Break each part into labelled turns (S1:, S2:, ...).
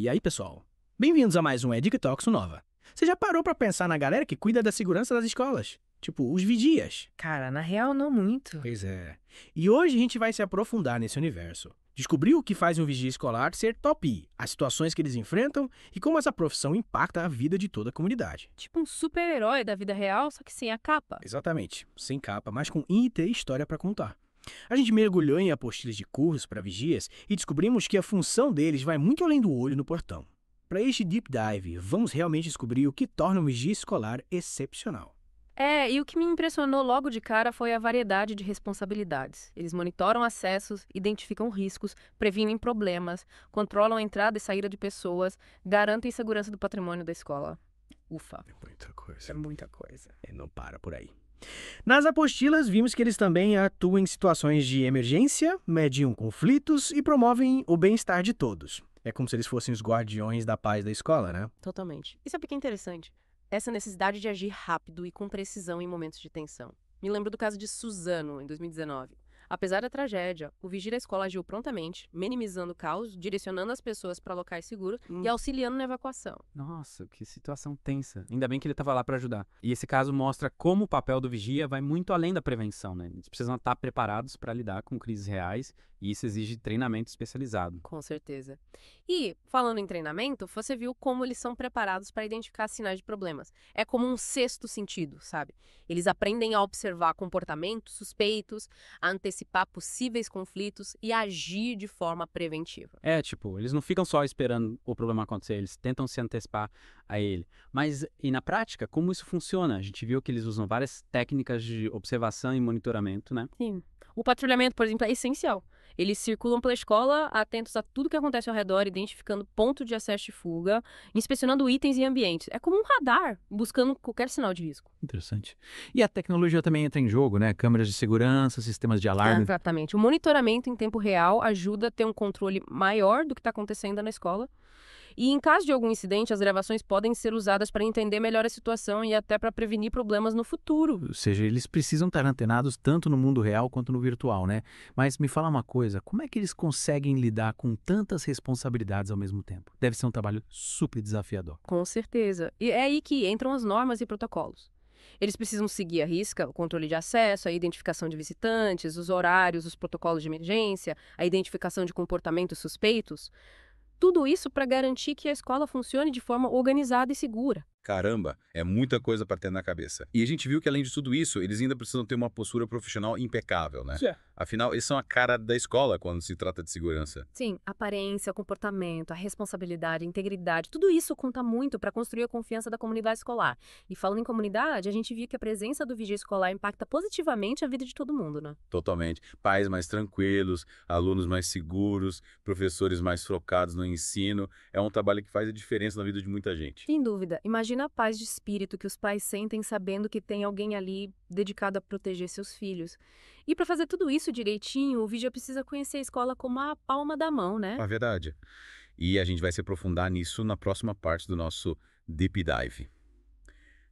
S1: E aí, pessoal? Bem-vindos a mais um EducTalks Nova. Você já parou para pensar na galera que cuida da segurança das escolas? Tipo, os vigias. Cara, na real, não muito. Pois é. E hoje a gente vai se aprofundar nesse universo. Descobrir o que faz um vigia escolar ser top, as situações que eles enfrentam e como essa profissão impacta a vida de toda a comunidade. Tipo
S2: um super-herói da vida real, só que sem a capa.
S1: Exatamente. Sem capa, mas com INT e história para contar. A gente mergulhou em apostilas de cursos para vigias e descobrimos que a função deles vai muito além do olho no portão. Para este deep dive, vamos realmente descobrir o que torna um vigia escolar excepcional.
S2: É, e o que me impressionou logo de cara foi a variedade de responsabilidades. Eles monitoram acessos, identificam riscos, previnem problemas, controlam a entrada e saída de pessoas, garantem segurança do patrimônio da escola. Ufa. É muita coisa. É muita coisa. E é, não para por aí.
S1: Nas apostilas, vimos que eles também atuam em situações de emergência, mediam conflitos e promovem o bem-estar de todos. É como se eles fossem os guardiões da paz da escola, né?
S2: Totalmente. E sabe o é que é interessante? Essa necessidade de agir rápido e com precisão em momentos de tensão. Me lembro do caso de Suzano, em 2019. Apesar da tragédia, o da Escola agiu prontamente, minimizando o caos, direcionando as pessoas para locais seguros hum. e auxiliando na evacuação.
S1: Nossa, que situação tensa. Ainda bem que ele estava lá para ajudar. E esse caso mostra como o papel do vigia vai muito além da prevenção, né? Eles precisam estar tá preparados para lidar com crises reais e isso exige treinamento especializado.
S2: Com certeza. E, falando em treinamento, você viu como eles são preparados para identificar sinais de problemas. É como um sexto sentido, sabe? Eles aprendem a observar comportamentos suspeitos, a antecipar antecipar possíveis conflitos e agir de forma preventiva.
S1: É, tipo, eles não ficam só esperando o problema acontecer, eles tentam se antecipar a ele. Mas, e na prática, como isso funciona? A gente viu que eles usam várias técnicas de observação e monitoramento, né?
S2: Sim. O patrulhamento, por exemplo, é essencial. Eles circulam pela escola atentos a tudo que acontece ao redor, identificando ponto de acesso e fuga, inspecionando itens e ambientes. É como um radar, buscando qualquer sinal de risco.
S1: Interessante. E a tecnologia também entra em jogo, né? Câmeras de segurança, sistemas de alarme.
S2: Exatamente. O monitoramento em tempo real ajuda a ter um controle maior do que está acontecendo na escola e em caso de algum incidente, as gravações podem ser usadas para entender melhor a situação e até para prevenir problemas no futuro.
S1: Ou seja, eles precisam estar antenados tanto no mundo real quanto no virtual, né? Mas me fala uma coisa, como é que eles conseguem lidar com tantas responsabilidades ao mesmo tempo? Deve ser um trabalho super desafiador.
S2: Com certeza. E é aí que entram as normas e protocolos. Eles precisam seguir a risca o controle de acesso, a identificação de visitantes, os horários, os protocolos de emergência, a identificação de comportamentos suspeitos. Tudo isso para garantir que a escola funcione de forma organizada e segura.
S1: Caramba, é muita coisa para ter na cabeça. E a gente viu que, além de tudo isso, eles ainda precisam ter uma postura profissional impecável, né? Sim. É. Afinal, eles são a cara da escola quando se trata de segurança.
S2: Sim, aparência, comportamento, a responsabilidade, a integridade, tudo isso conta muito para construir a confiança da comunidade escolar. E falando em comunidade, a gente viu que a presença do vigia escolar impacta positivamente a vida de todo mundo, né?
S1: Totalmente. Pais mais tranquilos, alunos mais seguros, professores mais focados no ensino. É um trabalho que faz a diferença na vida de muita gente.
S2: Sem dúvida. Imagina Imagina a paz de espírito que os pais sentem sabendo que tem alguém ali dedicado a proteger seus filhos. E para fazer tudo isso direitinho, o Vigia precisa conhecer a escola como a palma da mão, né?
S1: É verdade. E a gente vai se aprofundar nisso na próxima parte do nosso Deep Dive.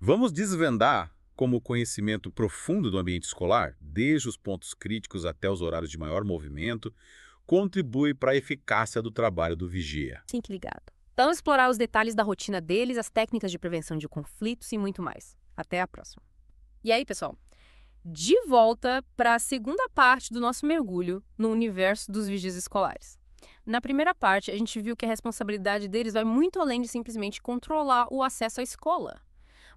S1: Vamos desvendar como o conhecimento profundo do ambiente escolar, desde os pontos críticos até os horários de maior movimento, contribui para a eficácia do trabalho do vigia.
S2: Sim, ligado. Então, explorar os detalhes da rotina deles, as técnicas de prevenção de conflitos e muito mais. Até a próxima. E aí, pessoal? De volta para a segunda parte do nosso mergulho no universo dos vigias escolares. Na primeira parte, a gente viu que a responsabilidade deles vai muito além de simplesmente controlar o acesso à escola.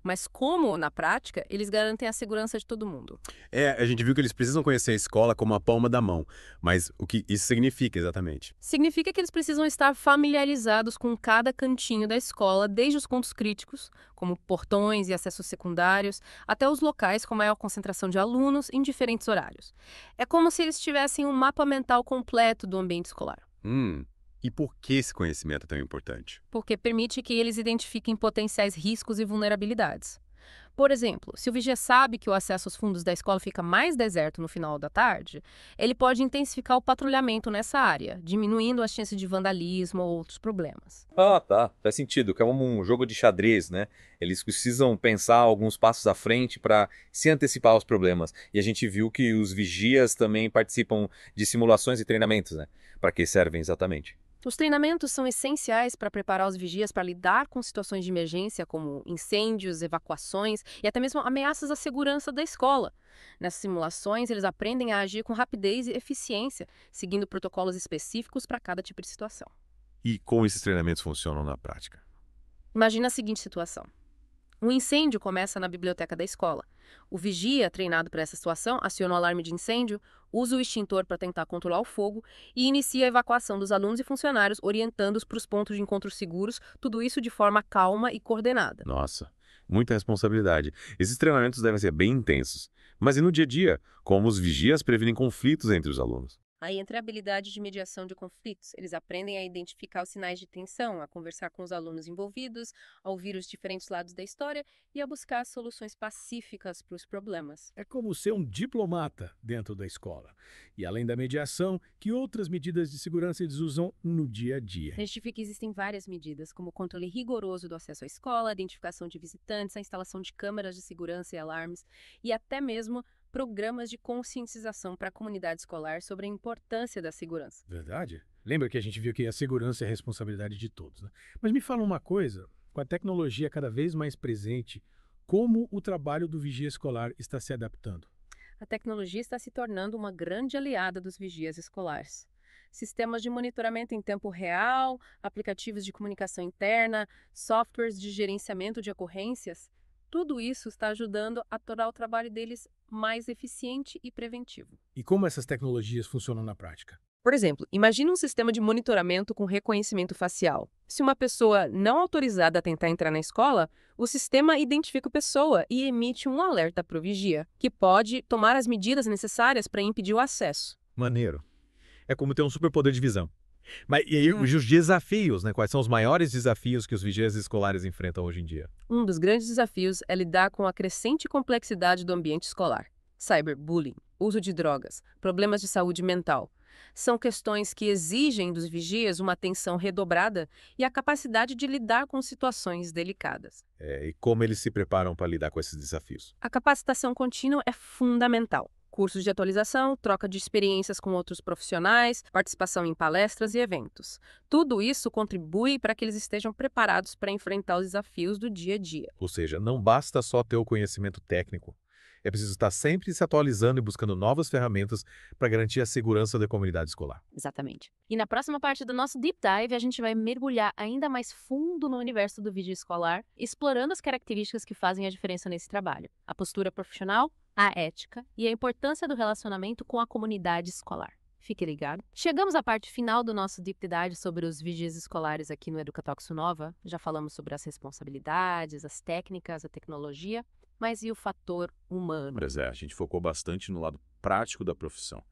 S2: Mas como, na prática, eles garantem a segurança de todo mundo?
S1: É, a gente viu que eles precisam conhecer a escola como a palma da mão. Mas o que isso significa exatamente?
S2: Significa que eles precisam estar familiarizados com cada cantinho da escola, desde os pontos críticos, como portões e acessos secundários, até os locais com maior concentração de alunos em diferentes horários. É como se eles tivessem um mapa mental completo do ambiente escolar.
S1: Hum. E por que esse conhecimento é tão importante?
S2: Porque permite que eles identifiquem potenciais riscos e vulnerabilidades. Por exemplo, se o vigia sabe que o acesso aos fundos da escola fica mais deserto no final da tarde, ele pode intensificar o patrulhamento nessa área, diminuindo as chances de vandalismo ou outros problemas.
S1: Ah, tá. Faz sentido, que é um jogo de xadrez, né? Eles precisam pensar alguns passos à frente para se antecipar aos problemas. E a gente viu que os vigias também participam de simulações e treinamentos, né? Para que servem exatamente?
S2: Os treinamentos são essenciais para preparar os vigias para lidar com situações de emergência, como incêndios, evacuações e até mesmo ameaças à segurança da escola. Nessas simulações, eles aprendem a agir com rapidez e eficiência, seguindo protocolos específicos para cada tipo de situação.
S1: E como esses treinamentos funcionam na prática?
S2: Imagina a seguinte situação: um incêndio começa na biblioteca da escola. O vigia, treinado para essa situação, aciona o alarme de incêndio, usa o extintor para tentar controlar o fogo e inicia a evacuação dos alunos e funcionários, orientando-os para os pontos de encontro seguros, tudo isso de forma calma e coordenada.
S1: Nossa, muita responsabilidade. Esses treinamentos devem ser bem intensos. Mas e no dia a dia? Como os vigias previnem conflitos entre os
S2: alunos? Aí entra a habilidade de mediação de conflitos. Eles aprendem a identificar os sinais de tensão, a conversar com os alunos envolvidos, a ouvir os diferentes lados da história e a buscar soluções pacíficas para os problemas. É
S1: como ser um diplomata dentro da escola. E além da mediação, que outras medidas de segurança eles usam no dia a dia? A
S2: gente que existem várias medidas, como o controle rigoroso do acesso à escola, a identificação de visitantes, a instalação de câmeras de segurança e alarmes e até mesmo programas de conscientização para a comunidade escolar sobre a importância da segurança.
S1: Verdade? Lembra que a gente viu que a segurança é a responsabilidade de todos, né? Mas me fala uma coisa, com a tecnologia cada vez mais presente, como o trabalho do vigia escolar está se adaptando?
S2: A tecnologia está se tornando uma grande aliada dos vigias escolares sistemas de monitoramento em tempo real, aplicativos de comunicação interna, softwares de gerenciamento de ocorrências. Tudo isso está ajudando a tornar o trabalho deles mais eficiente e preventivo. E como essas tecnologias funcionam na prática? Por exemplo, imagine um sistema de monitoramento com reconhecimento facial. Se uma pessoa não autorizada a tentar entrar na escola, o sistema identifica a pessoa e emite um alerta para o vigia, que pode tomar as medidas necessárias para impedir o acesso.
S1: Maneiro. É como ter um superpoder de visão. Mas e aí, hum. os desafios, né? Quais são os maiores desafios que os vigias escolares enfrentam hoje em dia?
S2: Um dos grandes desafios é lidar com a crescente complexidade do ambiente escolar. Cyberbullying, uso de drogas, problemas de saúde mental. São questões que exigem dos vigias uma atenção redobrada e a capacidade de lidar com situações delicadas.
S1: É, e como eles se preparam para lidar com esses desafios?
S2: A capacitação contínua é fundamental cursos de atualização, troca de experiências com outros profissionais, participação em palestras e eventos. Tudo isso contribui para que eles estejam preparados para enfrentar os desafios do dia a dia.
S1: Ou seja, não basta só ter o conhecimento técnico. É preciso estar sempre se atualizando e buscando novas ferramentas para garantir a segurança da comunidade escolar. Exatamente.
S2: E na próxima parte do nosso Deep Dive, a gente vai mergulhar ainda mais fundo no universo do vídeo escolar, explorando as características que fazem a diferença nesse trabalho. A postura profissional, a ética e a importância do relacionamento com a comunidade escolar. Fique ligado. Chegamos à parte final do nosso Deep Dive sobre os vigias escolares aqui no Educatox Nova. Já falamos sobre as responsabilidades, as técnicas, a tecnologia, mas e o fator humano? Pois
S1: é, a gente focou bastante no lado prático da profissão.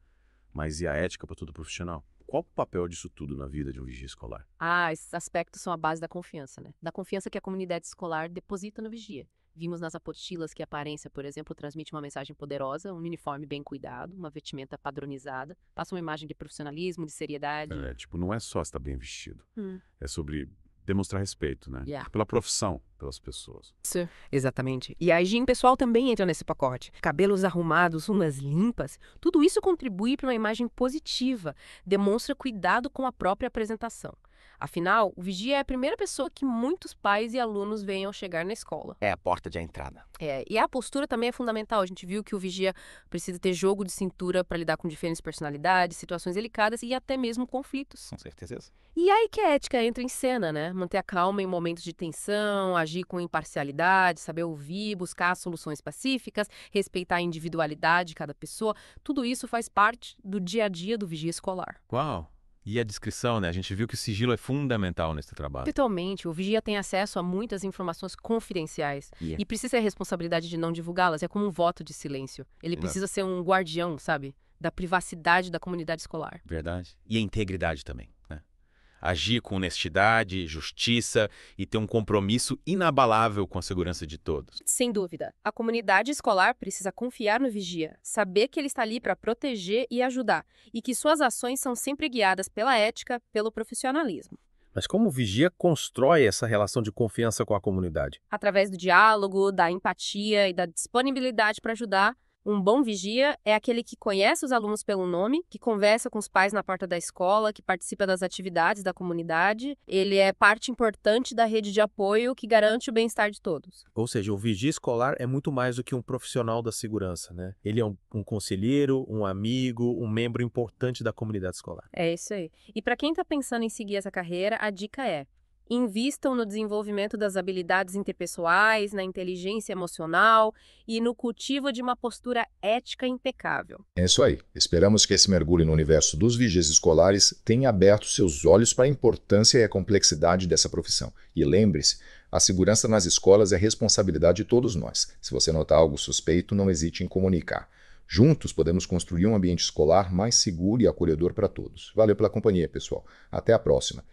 S1: Mas e a ética para todo profissional? Qual o papel disso tudo na vida de um vigia escolar?
S2: Ah, esses aspectos são a base da confiança, né? Da confiança que a comunidade escolar deposita no vigia. Vimos nas apostilas que a aparência, por exemplo, transmite uma mensagem poderosa, um uniforme bem cuidado, uma vestimenta padronizada, passa uma imagem de profissionalismo, de seriedade. É, tipo,
S1: não é só estar tá bem vestido. Hum. É sobre demonstrar respeito, né? Yeah. Pela profissão, pelas pessoas.
S2: Sim. Exatamente. E a higiene pessoal também entra nesse pacote. Cabelos arrumados, unhas limpas, tudo isso contribui para uma imagem positiva, demonstra cuidado com a própria apresentação. Afinal, o vigia é a primeira pessoa que muitos pais e alunos veem ao chegar na escola.
S1: É a porta de entrada.
S2: É, e a postura também é fundamental. A gente viu que o vigia precisa ter jogo de cintura para lidar com diferentes personalidades, situações delicadas e até mesmo conflitos. Com certeza. E aí que a ética entra em cena, né? Manter a calma em momentos de tensão, agir com imparcialidade, saber ouvir, buscar soluções pacíficas, respeitar a individualidade de cada pessoa, tudo isso faz parte do dia a dia do vigia escolar.
S1: Uau! E a descrição, né? A gente viu que o sigilo é fundamental nesse trabalho.
S2: Totalmente. O vigia tem acesso a muitas informações confidenciais. Yeah. É. E precisa ter a responsabilidade de não divulgá-las. É como um voto de silêncio. Ele precisa não. ser um guardião, sabe? Da privacidade da comunidade escolar.
S1: Verdade. E a integridade também agir com honestidade, justiça e ter um compromisso inabalável com a segurança de todos.
S2: Sem dúvida. A comunidade escolar precisa confiar no vigia, saber que ele está ali para proteger e ajudar, e que suas ações são sempre guiadas pela ética, pelo profissionalismo.
S1: Mas como o vigia constrói essa relação de confiança com a comunidade?
S2: Através do diálogo, da empatia e da disponibilidade para ajudar, um bom vigia é aquele que conhece os alunos pelo nome, que conversa com os pais na porta da escola, que participa das atividades da comunidade. Ele é parte importante da rede de apoio que garante o bem-estar de todos.
S1: Ou seja, o vigia escolar é muito mais do que um profissional da segurança, né? Ele é um, um conselheiro, um amigo, um membro importante da comunidade escolar.
S2: É isso aí. E para quem está pensando em seguir essa carreira, a dica é Invistam no desenvolvimento das habilidades interpessoais, na inteligência emocional e no cultivo de uma postura ética impecável.
S1: É isso aí. Esperamos que esse mergulho no universo dos vigias escolares tenha aberto seus olhos para a importância e a complexidade dessa profissão. E lembre-se, a segurança nas escolas é responsabilidade de todos nós. Se você notar algo suspeito, não hesite em comunicar. Juntos podemos construir um ambiente escolar mais seguro e acolhedor para todos. Valeu pela companhia, pessoal. Até a próxima.